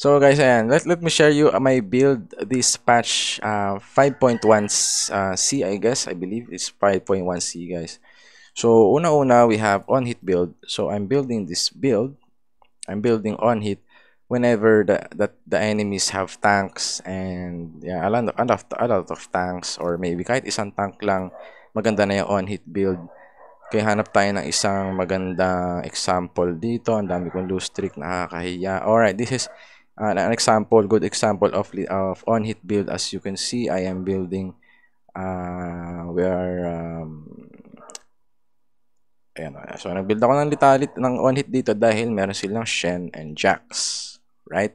So guys, ayan, let, let me share you my build this patch uh, 5.1 uh, C I guess, I believe it's 5.1 C guys. So una-una we have on hit build. So I'm building this build. I'm building on hit whenever the, that the enemies have tanks and yeah, a lot of, a lot of, a lot of tanks or maybe kahit isang tank lang, maganda na yung on hit build. Kaya hanap tayo ng isang magandang example dito. Ang dami kong loose trick, nakakahiya. All right, this is uh, an example, good example of, of on-hit build. As you can see, I am building uh, where um, ayan, so nagbuild ako ng litalit ng on-hit dito dahil meron silang Shen and Jax. Right?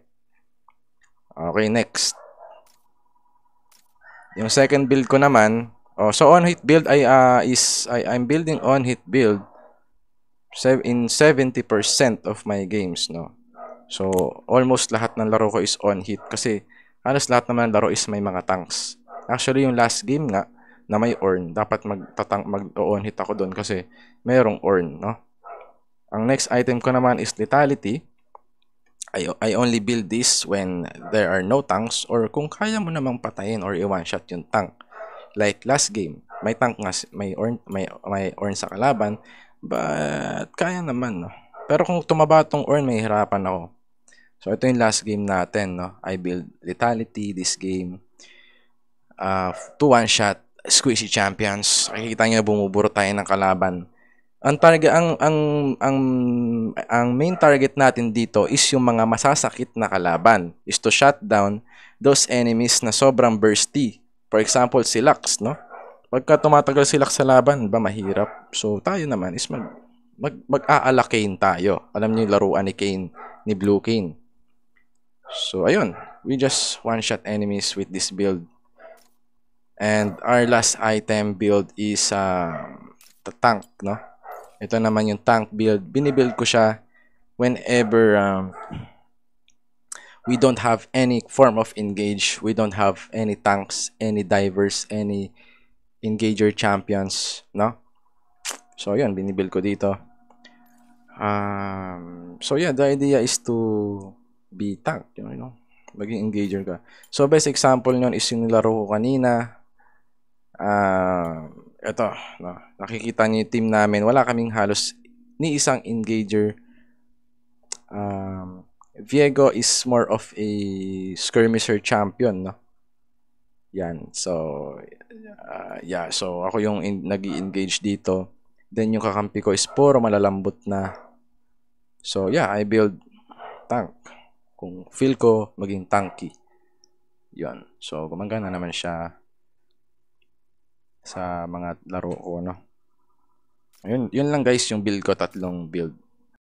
Okay, next. Yung second build ko naman, oh, so on-hit build ay uh, is I, I'm building on-hit build in 70% of my games, no. So, almost lahat ng laro ko is on hit kasi halos lahat naman ng laro is may mga tanks. Actually, yung last game nga na may orn, dapat magtatang mag-on hit ako doon kasi mayroong orn, no? Ang next item ko naman is lethality. I, I only build this when there are no tanks or kung kaya mo namang patayin or i-one-shot yung tank. Like last game, may tank nga, may orn, may, may orn sa kalaban, but kaya naman, no? Pero kung tumaba tong Orn, may hirapan ako. So, ito yung last game natin, no? I build Lethality, this game. Uh, two one shot, Squishy Champions. Nakikita nyo, bumuburo tayo ng kalaban. Ang target ang ang ang ang main target natin dito is yung mga masasakit na kalaban. Is to shut down those enemies na sobrang bursty. For example, si Lux, no? Pagka tumatagal si Lux sa laban, ba mahirap. So tayo naman is mag mag, mag-aala Kane tayo. Alam niyo yung laruan ni Kane, ni Blue Kane. So, ayun. We just one-shot enemies with this build. And our last item build is uh, the tank, no? Ito naman yung tank build. Binibuild ko siya whenever um, we don't have any form of engage. We don't have any tanks, any divers, any engager champions, no? So, yun, binibuild ko dito. Um, so, yeah, the idea is to be tank, you know, maging engager ka. So, best example nun is yung nilaro ko kanina. Uh, um, ito, no, nakikita niyo yung team namin. Wala kaming halos ni isang engager. Um, Viego is more of a skirmisher champion, no? Yan. So, uh, yeah. So, ako yung nag engage dito. Then yung kakampi ko is puro malalambot na. So yeah, I build tank. Kung feel ko, maging tanky. Yun. So gumagana naman siya sa mga laro ko. No? Yun, yun lang guys yung build ko, tatlong build.